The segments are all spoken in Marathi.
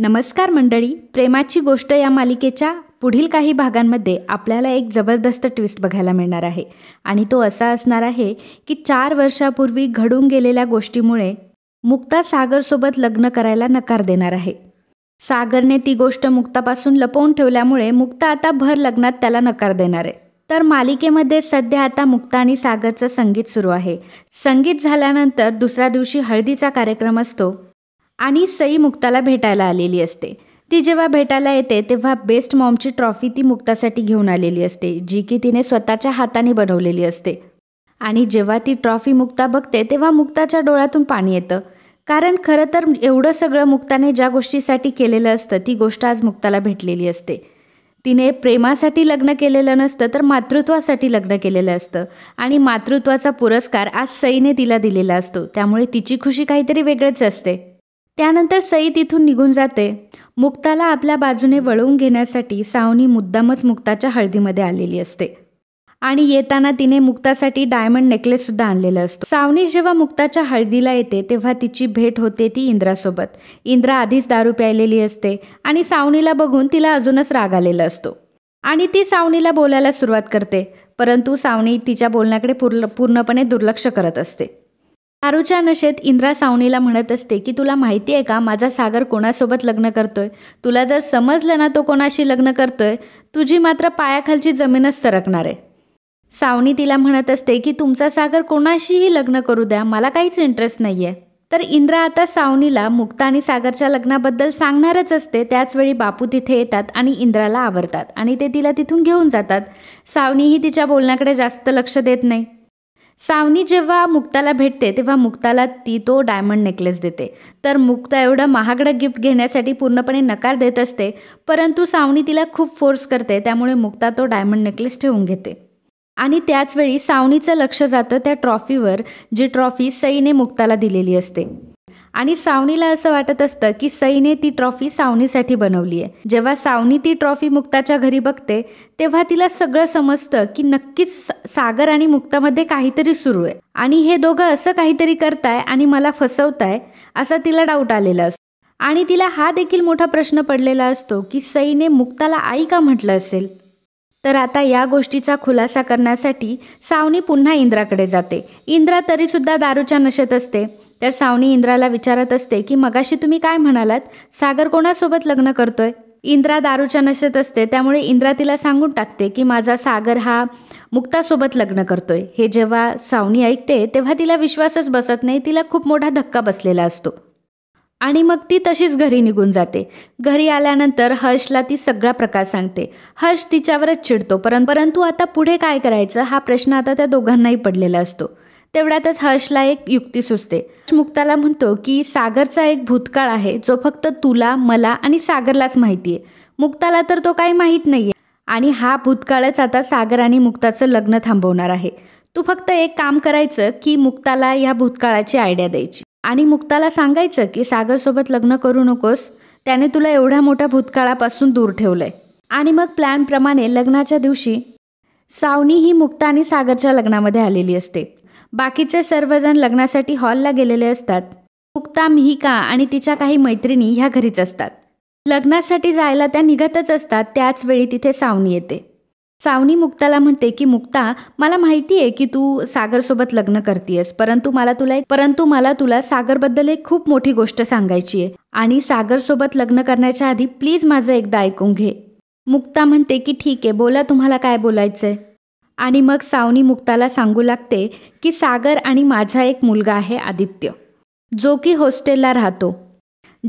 नमस्कार मंडळी प्रेमाची गोष्ट या मालिकेच्या पुढील काही भागांमध्ये आपल्याला एक जबरदस्त ट्विस्ट बघायला मिळणार आहे आणि तो असा असणार आहे की चार वर्षापूर्वी घडून गेलेल्या गोष्टीमुळे मुक्ता सागरसोबत लग्न करायला नकार देणार आहे सागरने ती गोष्ट मुक्तापासून लपवून ठेवल्यामुळे मुक्ता आता भर लग्नात त्याला नकार देणार आहे तर मालिकेमध्ये सध्या आता मुक्ता आणि सागरचं संगीत सुरू आहे संगीत झाल्यानंतर दुसऱ्या दिवशी हळदीचा कार्यक्रम असतो आणि सई मुक्ताला भेटायला आलेली असते ती जेव्हा भेटायला येते तेव्हा बेस्ट मॉमची ट्रॉफी ती मुक्तासाठी घेऊन आलेली असते जी की तिने स्वतःच्या हाताने बनवलेली असते आणि जेव्हा ती ट्रॉफी मुक्ता बघते तेव्हा मुक्ताच्या डोळ्यातून पाणी येतं कारण खरं तर एवढं सगळं मुक्ताने ज्या गोष्टीसाठी केलेलं असतं ती गोष्ट आज मुक्ताला भेटलेली असते तिने प्रेमासाठी लग्न केलेलं नसतं तर मातृत्वासाठी लग्न केलेलं असतं आणि मातृत्वाचा पुरस्कार आज सईने तिला दिलेला असतो त्यामुळे तिची खुशी काहीतरी वेगळंच असते त्यानंतर सई तिथून निघून जाते मुक्ताला आपल्या बाजूने वळवून घेण्यासाठी सावनी मुद्दामच मुक्ताच्या हळदीमध्ये आलेली असते आणि येताना तिने मुक्तासाठी डायमंड नेकलेससुद्धा आणलेला असतो सावनी जेव्हा मुक्ताच्या हळदीला येते तेव्हा तिची भेट होते ती इंद्रासोबत इंद्रा आधीच दारू प्यायलेली असते आणि सावनीला बघून तिला अजूनच राग आलेला असतो आणि ती सावनीला बोलायला सुरुवात करते परंतु सावनी तिच्या बोलण्याकडे पूर्ण पूर्णपणे दुर्लक्ष करत असते आरूच्या नशेत इंद्रा सावणीला म्हणत असते की तुला माहिती आहे का माझा सागर कोणासोबत लग्न करतोय तुला जर समजलं ना तो कोणाशी लग्न करतोय तुझी मात्र पायाखालची जमीनच सरकणार आहे सावणी तिला म्हणत असते की तुमचा सागर कोणाशीही लग्न करू द्या मला काहीच इंटरेस्ट नाही आहे तर इंद्रा आता सावनीला मुक्ता आणि सागरच्या लग्नाबद्दल सांगणारच असते त्याचवेळी बापू तिथे येतात आणि इंद्राला आवरतात आणि ते तिला तिथून घेऊन जातात सावनीही तिच्या बोलण्याकडे जास्त लक्ष देत नाही सावनी जेव्हा मुक्ताला भेटते तेव्हा मुक्ताला ती तो डायमंड नेकलेस देते तर मुक्ता एवढं महागडं गिफ्ट घेण्यासाठी पूर्णपणे नकार देत असते परंतु सावनी तिला खूप फोर्स करते त्यामुळे मुक्ता तो डायमंड नेकलेस ठेवून घेते आणि त्याचवेळी सावनीचं लक्ष जातं त्या ट्रॉफीवर जी ट्रॉफी सईने मुक्ताला दिलेली असते आणि सावनीला असं वाटत असतं की सईने ती ट्रॉफी सावनीसाठी बनवली आहे जेव्हा सावनी ती ट्रॉफी मुक्ताच्या घरी बघते तेव्हा तिला सगळं समजतं की नक्कीच सागर आणि मुक्तामध्ये काहीतरी सुरू आहे आणि हे दोघं असं काहीतरी करताय आणि मला फसवताय असा तिला डाऊट आलेला असतो आणि तिला हा देखील मोठा प्रश्न पडलेला असतो की सईने मुक्ताला आई का म्हटलं असेल तर आता या गोष्टीचा खुलासा करण्यासाठी सावनी पुन्हा इंद्राकडे जाते इंद्रा तरी सुद्धा दारूच्या नशेत असते तर सावनी इंद्राला विचारत असते की मगाशी तुम्ही काय म्हणालात सागर कोणासोबत लग्न करतोय इंद्रा दारूच्या नशेत असते त्यामुळे इंद्रा तिला सांगून टाकते की माझा सागर हा मुक्तासोबत लग्न करतोय हे जेव्हा सावनी ऐकते तेव्हा तिला विश्वासच बसत नाही तिला खूप मोठा धक्का बसलेला असतो आणि मग ती तशीच घरी निघून जाते घरी आल्यानंतर हर्षला ती सगळा प्रकार सांगते हर्ष तिच्यावरच चिडतो परंतु आता पुढे काय करायचं हा प्रश्न आता त्या दोघांनाही पडलेला असतो तेवढ्यातच हर्षला एक युक्ती सुचते मुक्ताला म्हणतो की सागरचा एक भूतकाळ आहे जो फक्त तुला मला आणि सागरलाच माहिती आहे मुक्ताला तर तो काही माहीत नाही आणि हा भूतकाळच आता सागर आणि मुक्ताचं लग्न थांबवणार आहे तू फक्त एक काम करायचं की मुक्ताला या भूतकाळाची आयडिया द्यायची आणि मुक्ताला सांगायचं की सागरसोबत लग्न करू नकोस त्याने तुला एवढ्या मोठ्या भूतकाळापासून दूर ठेवलंय आणि मग प्लॅनप्रमाणे लग्नाच्या दिवशी सावनी ही मुक्ता आणि सागरच्या लग्नामध्ये आलेली असते बाकीचे सर्वजण लग्नासाठी हॉलला गेलेले असतात मुक्ता मिहिका आणि तिच्या काही मैत्रिणी ह्या घरीच असतात लग्नासाठी जायला त्या निघतच असतात त्याच वेळी तिथे सावनी येते सावनी मुक्ताला म्हणते की मुक्ता मला माहिती आहे की तू सागरसोबत लग्न करतेयस परंतु मला तुला एक परंतु मला तुला सागरबद्दल एक खूप मोठी गोष्ट सांगायची आहे आणि सागरसोबत लग्न करण्याच्या आधी प्लीज माझं एकदा ऐकून घे मुक्ता म्हणते की ठीक आहे बोला तुम्हाला काय बोलायचं आहे आणि मग सावनी मुक्ताला सांगू लागते की सागर आणि माझा एक मुलगा आहे आदित्य जो की हॉस्टेलला राहतो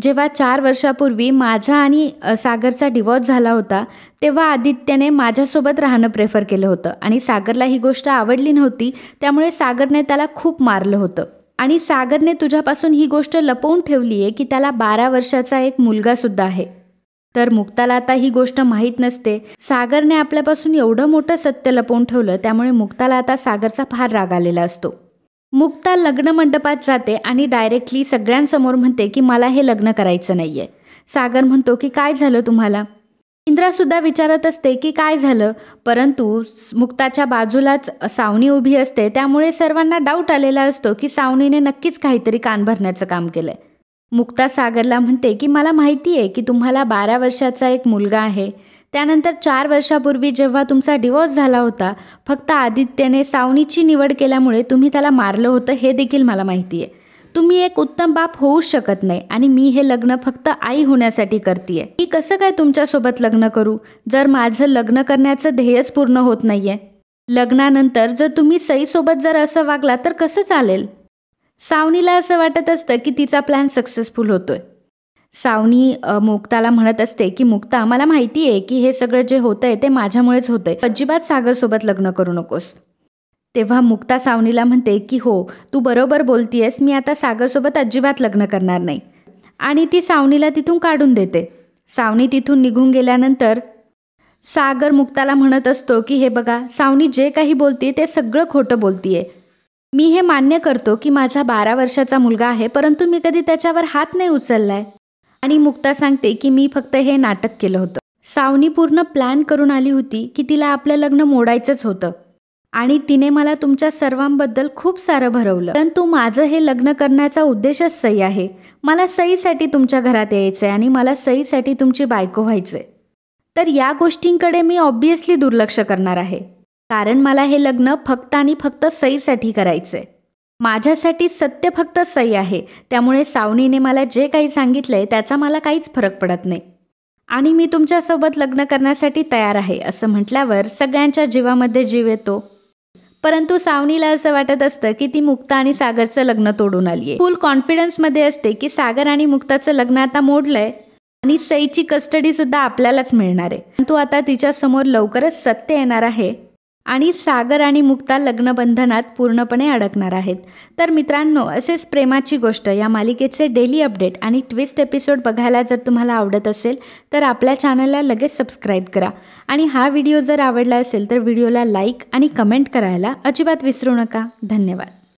जेव्हा चार वर्षापूर्वी माझा आणि सागरचा डिवॉर्स झाला होता तेव्हा आदित्यने माझ्यासोबत राहणं प्रेफर केलं होतं आणि सागरला ही गोष्ट आवडली नव्हती त्यामुळे सागरने त्याला खूप मारलं होतं आणि सागरने तुझ्यापासून ही गोष्ट लपवून ठेवली आहे की त्याला बारा वर्षाचा एक मुलगासुद्धा आहे तर मुक्ताला आता ही गोष्ट माहीत नसते सागरने आपल्यापासून एवढं मोठं सत्य लपवून ठेवलं त्यामुळे मुक्ताला आता सागरचा फार राग आलेला असतो मुक्ता लग्न मंडपात जाते आणि डायरेक्टली सगळ्यांसमोर म्हणते की मला हे लग्न करायचं नाही आहे सागर म्हणतो की काय झालं तुम्हाला इंद्रासुद्धा विचारत असते की काय झालं परंतु मुक्ताच्या बाजूलाच सावनी उभी असते त्यामुळे सर्वांना डाऊट आलेला असतो की सावनीने नक्कीच काहीतरी कान भरण्याचं काम केलं आहे मुक्ता सागरला म्हणते की मला माहिती आहे की तुम्हाला बारा वर्षाचा एक मुलगा आहे त्यानंतर चार वर्षापूर्वी जेव्हा तुमचा डिवॉर्स झाला होता फक्त आदित्यने सावनीची निवड केल्यामुळे तुम्ही त्याला मारलं होतं हे देखील मला माहिती आहे तुम्ही एक उत्तम बाप होऊ शकत नाही आणि मी हे लग्न फक्त आई होण्यासाठी करते मी कसं काय तुमच्यासोबत लग्न करू जर माझं लग्न करण्याचं ध्येयच पूर्ण होत नाहीये लग्नानंतर जर तुम्ही सईसोबत जर असं वागला तर कसं चालेल सावनीला असं वाटत असतं की तिचा प्लॅन सक्सेसफुल होतोय सावनी मुक्ताला म्हणत असते की मुक्ता मला माहिती आहे की हे सगळं जे आहे ते माझ्यामुळेच होतंय अजिबात सागरसोबत लग्न करू नकोस तेव्हा मुक्ता सावनीला म्हणते की हो तू बरोबर बोलतीयस मी आता सागरसोबत अजिबात लग्न करणार नाही आणि ती सावनीला तिथून काढून देते सावनी तिथून निघून गेल्यानंतर सागर मुक्ताला म्हणत असतो की हे बघा सावनी जे काही बोलते ते सगळं खोटं बोलतीये मी हे मान्य करतो की माझा बारा वर्षाचा मुलगा आहे परंतु मी कधी त्याच्यावर हात नाही उचललाय आणि मुक्ता सांगते की मी फक्त हे नाटक केलं होतं सावनी पूर्ण प्लॅन करून आली होती की तिला आपलं लग्न मोडायचंच होतं आणि तिने मला तुमच्या सर्वांबद्दल खूप सारं भरवलं परंतु माझं हे लग्न करण्याचा उद्देशच सई आहे मला सईसाठी तुमच्या घरात यायचं आहे आणि मला सईसाठी तुमची बायको व्हायचं आहे तर या गोष्टींकडे मी ऑब्व्हियसली दुर्लक्ष करणार आहे कारण मला हे लग्न फक्त आणि फक्त सईसाठी करायचंय आहे माझ्यासाठी सत्य फक्त सई आहे त्यामुळे सावनीने मला जे काही सांगितलंय त्याचा मला काहीच फरक पडत नाही आणि मी तुमच्यासोबत लग्न करण्यासाठी तयार आहे असं म्हटल्यावर सगळ्यांच्या जीवामध्ये जीव येतो परंतु सावनीला असं वाटत असतं की ती मुक्ता आणि सागरचं लग्न तोडून आली आहे फुल कॉन्फिडन्समध्ये असते की सागर आणि मुक्ताचं लग्न आता मोडलंय आणि सईची कस्टडी सुद्धा आपल्यालाच मिळणार आहे परंतु आता तिच्यासमोर लवकरच सत्य येणार आहे आणि सागर आणि मुक्ता लग्नबंधनात पूर्णपणे अडकणार आहेत तर मित्रांनो असेच प्रेमाची गोष्ट या मालिकेचे डेली अपडेट आणि ट्विस्ट एपिसोड बघायला जर तुम्हाला आवडत असेल तर आपल्या चॅनलला लगेच सबस्क्राईब करा आणि हा व्हिडिओ जर आवडला असेल तर व्हिडिओला लाईक आणि कमेंट करायला अजिबात विसरू नका धन्यवाद